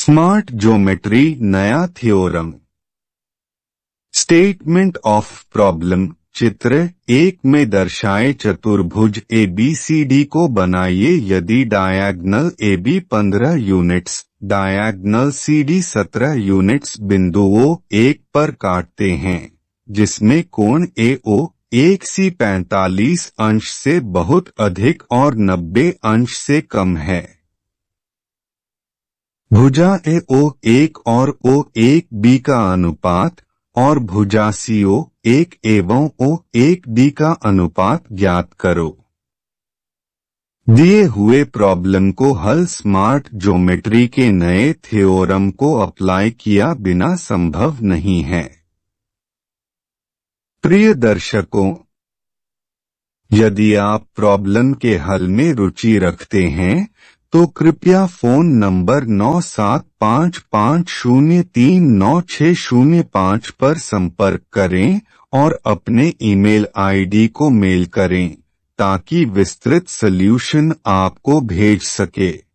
smart geometry नया theorem statement of problem चित्र एक में दर्शाए चतुर्भुज ए बी सी डी को बनाइए यदि डायगनल ए बी पंद्रह यूनिट्स डायगनल सी डी सत्रह यूनिट्स बिंदुओं एक पर काटते हैं जिसमें कोण ए ओ एक सी पैतालीस अंश से बहुत अधिक और नब्बे अंश से कम है भुजा ए ओ एक और ओ एक बी का अनुपात और भुजा सी ओ एक एवं ओ एक डी का अनुपात ज्ञात करो दिए हुए प्रॉब्लम को हल स्मार्ट ज्योमेट्री के नए थ्योरम को अप्लाई किया बिना संभव नहीं है प्रिय दर्शकों यदि आप प्रॉब्लम के हल में रुचि रखते हैं तो कृपया फोन नंबर नौ सात पाँच पाँच शून्य तीन नौ छः शून्य पाँच पर संपर्क करें और अपने ईमेल आईडी को मेल करें ताकि विस्तृत सल्यूशन आपको भेज सके